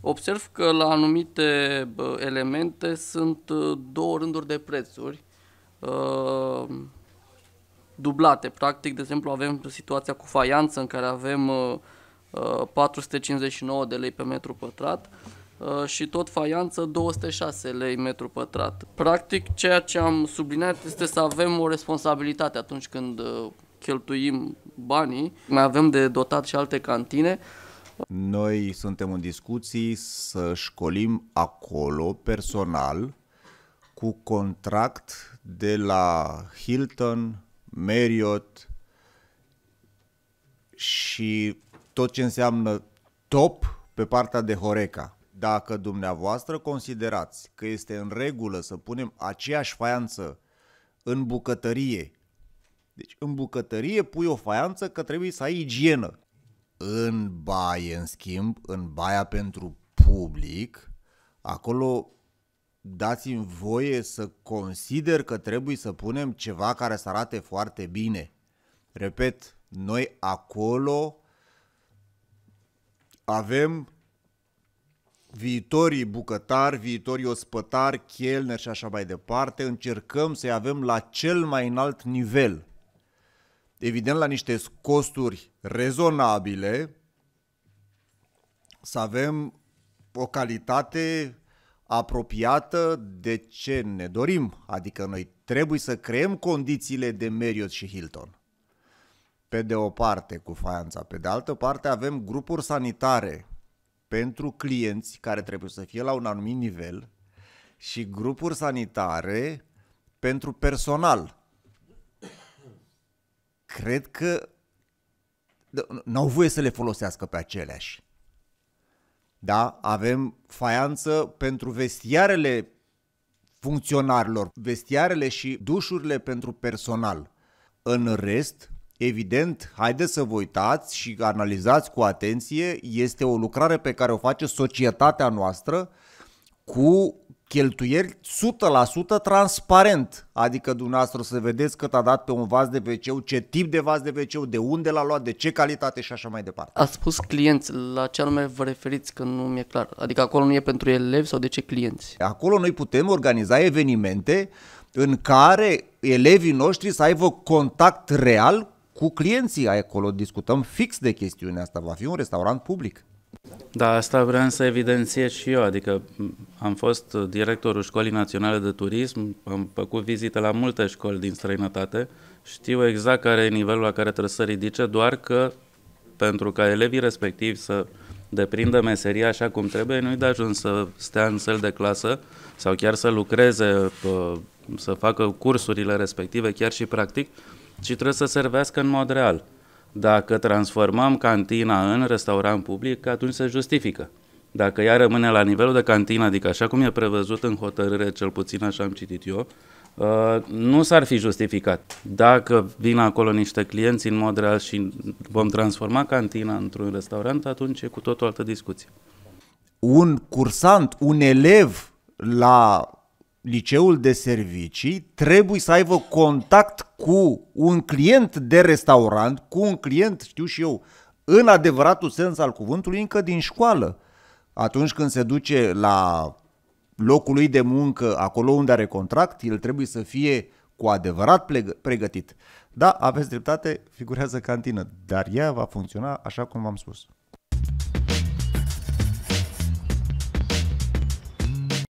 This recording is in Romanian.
observ că la anumite elemente sunt ă, două rânduri de prețuri ă, dublate. Practic, de exemplu, avem situația cu faianță în care avem 459 ă, de lei pe metru pătrat și tot faianță 206 lei metru pătrat. Practic, ceea ce am subliniat este să avem o responsabilitate atunci când cheltuim banii. Mai avem de dotat și alte cantine. Noi suntem în discuții să școlim acolo personal cu contract de la Hilton, Marriott și tot ce înseamnă top pe partea de Horeca. Dacă dumneavoastră considerați că este în regulă să punem aceeași faianță în bucătărie, deci în bucătărie pui o faianță că trebuie să ai igienă. În baie, în schimb, în baia pentru public, acolo dați-mi voie să consider că trebuie să punem ceva care să arate foarte bine. Repet, noi acolo avem viitorii bucătari, viitorii ospătari, chelneri și așa mai departe, încercăm să-i avem la cel mai înalt nivel evident la niște costuri rezonabile, să avem o calitate apropiată de ce ne dorim. Adică noi trebuie să creăm condițiile de Marriott și Hilton. Pe de o parte cu faianța, pe de altă parte avem grupuri sanitare pentru clienți care trebuie să fie la un anumit nivel și grupuri sanitare pentru personal cred că n-au voie să le folosească pe aceleași. Da? Avem faianță pentru vestiarele funcționarilor, vestiarele și dușurile pentru personal. În rest, evident, haideți să vă uitați și analizați cu atenție, este o lucrare pe care o face societatea noastră cu cheltuieri 100% transparent. Adică dumneavoastră să vedeți cât a dat pe un vas de wc ce tip de vas de wc de unde l-a luat, de ce calitate și așa mai departe. A spus clienți, la ce anume vă referiți că nu mi-e clar? Adică acolo nu e pentru elevi sau de ce clienți? Acolo noi putem organiza evenimente în care elevii noștri să aibă contact real cu clienții acolo. Discutăm fix de chestiunea asta. Va fi un restaurant public. Da, asta vreau să evidențiez și eu, adică am fost directorul Școlii Naționale de Turism, am făcut vizite la multe școli din străinătate, știu exact care e nivelul la care trebuie să ridice, doar că pentru ca elevii respectivi să deprindă meseria așa cum trebuie, nu-i de ajuns să stea în săl de clasă sau chiar să lucreze, să facă cursurile respective, chiar și practic, ci trebuie să servească în mod real. Dacă transformăm cantina în restaurant public, atunci se justifică. Dacă ea rămâne la nivelul de cantină, adică așa cum e prevăzut în hotărâre, cel puțin așa am citit eu, uh, nu s-ar fi justificat. Dacă vin acolo niște clienți în mod real și vom transforma cantina într-un restaurant, atunci e cu tot o altă discuție. Un cursant, un elev la liceul de servicii trebuie să aibă contact cu un client de restaurant, cu un client, știu și eu, în adevăratul sens al cuvântului, încă din școală. Atunci când se duce la locul lui de muncă, acolo unde are contract, el trebuie să fie cu adevărat pregătit. Da, aveți dreptate, figurează cantină, dar ea va funcționa așa cum v-am spus.